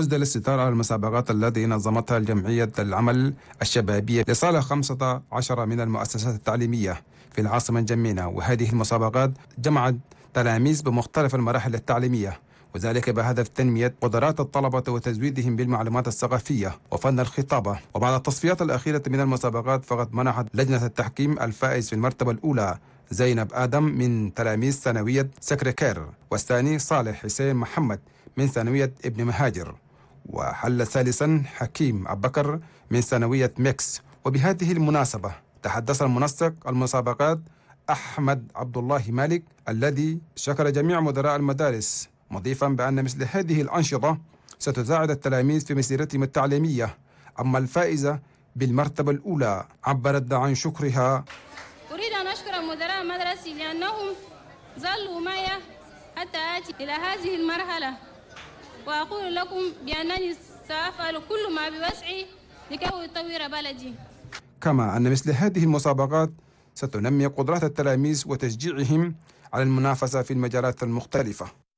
أسدى الستار على المسابقات التي نظمتها الجمعية العمل الشبابية لصالح 15 من المؤسسات التعليمية في العاصمة الجميلة وهذه المسابقات جمعت تلاميذ بمختلف المراحل التعليمية وذلك بهدف تنمية قدرات الطلبة وتزويدهم بالمعلومات الثقافية وفن الخطابة وبعد التصفيات الأخيرة من المسابقات فقد منحت لجنة التحكيم الفائز في المرتبة الأولى زينب آدم من تلاميذ ثانوية سكركير والثاني صالح حسين محمد من ثانوية ابن مهاجر وحل ثالثا حكيم أبكر من ثانوية ميكس وبهذه المناسبة تحدث المنسق المسابقات أحمد عبد الله مالك الذي شكر جميع مدراء المدارس مضيفا بأن مثل هذه الأنشطة ستساعد التلاميذ في مسيرتهم التعليمية أما الفائزة بالمرتبة الأولى عبرت عن شكرها أريد أن أشكر مدراء مدرسي لأنهم ظلوا معي حتى آتي إلى هذه المرحلة وأقول لكم بأنني سأفعل كل ما بوسعي لكي أطور بلدي كما أن مثل هذه المسابقات ستنمي قدرات التلاميذ وتشجيعهم على المنافسة في المجالات المختلفة